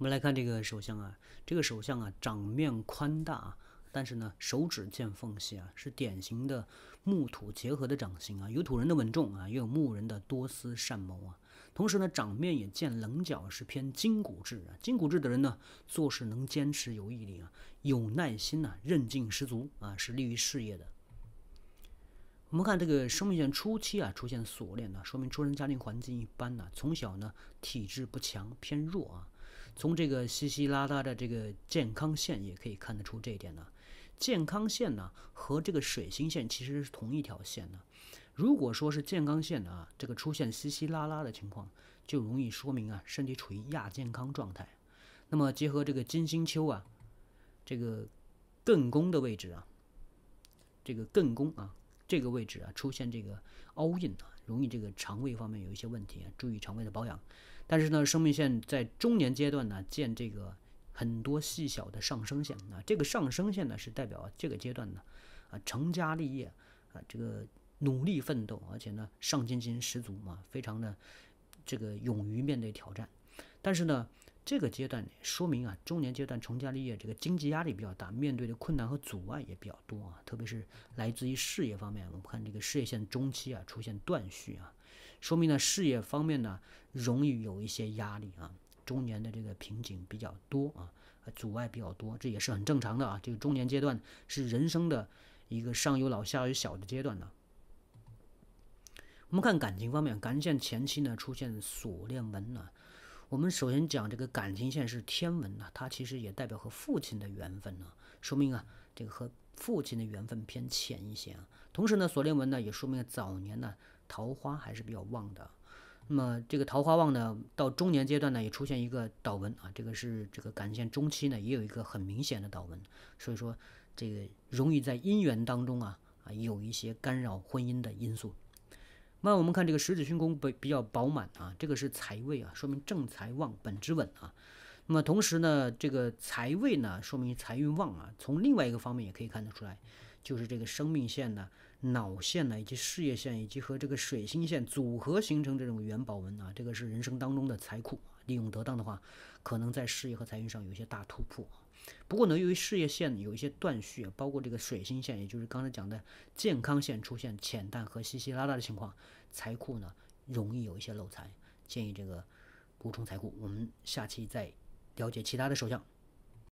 我们来看这个手相啊，这个手相啊，掌面宽大，但是呢，手指见缝隙啊，是典型的木土结合的掌型啊，有土人的稳重啊，也有木人的多思善谋啊。同时呢，掌面也见棱角，是偏筋骨质啊。筋骨质的人呢，做事能坚持有毅力啊，有耐心啊，韧劲十足啊，是利于事业的。我们看这个生命线初期啊，出现锁链呢，说明出生家庭环境一般呢，从小呢，体质不强，偏弱啊。从这个稀稀拉拉的这个健康线也可以看得出这一点呢。健康线呢和这个水星线其实是同一条线呢。如果说是健康线啊，这个出现稀稀拉拉的情况，就容易说明啊身体处于亚健康状态。那么结合这个金星丘啊，这个艮宫的位置啊，这个艮宫啊这个位置啊出现这个凹印啊，容易这个肠胃方面有一些问题啊，注意肠胃的保养。但是呢，生命线在中年阶段呢，见这个很多细小的上升线啊，这个上升线呢是代表这个阶段呢，啊成家立业啊，这个努力奋斗，而且呢上进心十足嘛，非常的这个勇于面对挑战。但是呢。这个阶段说明啊，中年阶段成家立业，这个经济压力比较大，面对的困难和阻碍也比较多啊。特别是来自于事业方面，我们看这个事业线中期啊出现断续啊，说明呢事业方面呢容易有一些压力啊。中年的这个瓶颈比较多啊，阻碍比较多，这也是很正常的啊。这个中年阶段是人生的一个上有老下有小的阶段呢。我们看感情方面，感情线前期呢出现锁链纹啊。我们首先讲这个感情线是天文呐，它其实也代表和父亲的缘分呢，说明啊，这个和父亲的缘分偏浅一些啊。同时呢，锁链纹呢也说明早年呢桃花还是比较旺的。那么这个桃花旺呢，到中年阶段呢也出现一个倒纹啊，这个是这个感情线中期呢也有一个很明显的倒纹，所以说这个容易在姻缘当中啊啊有一些干扰婚姻的因素。那我们看这个十指巽宫比比较饱满啊，这个是财位啊，说明正财旺本之稳啊。那么同时呢，这个财位呢，说明财运旺啊。从另外一个方面也可以看得出来。就是这个生命线呢、脑线呢，以及事业线，以及和这个水星线组合形成这种元宝纹啊，这个是人生当中的财库，利用得当的话，可能在事业和财运上有一些大突破。不过呢，由于事业线有一些断续，包括这个水星线，也就是刚才讲的健康线出现浅淡和稀稀拉拉的情况，财库呢容易有一些漏财，建议这个补充财库。我们下期再了解其他的手相。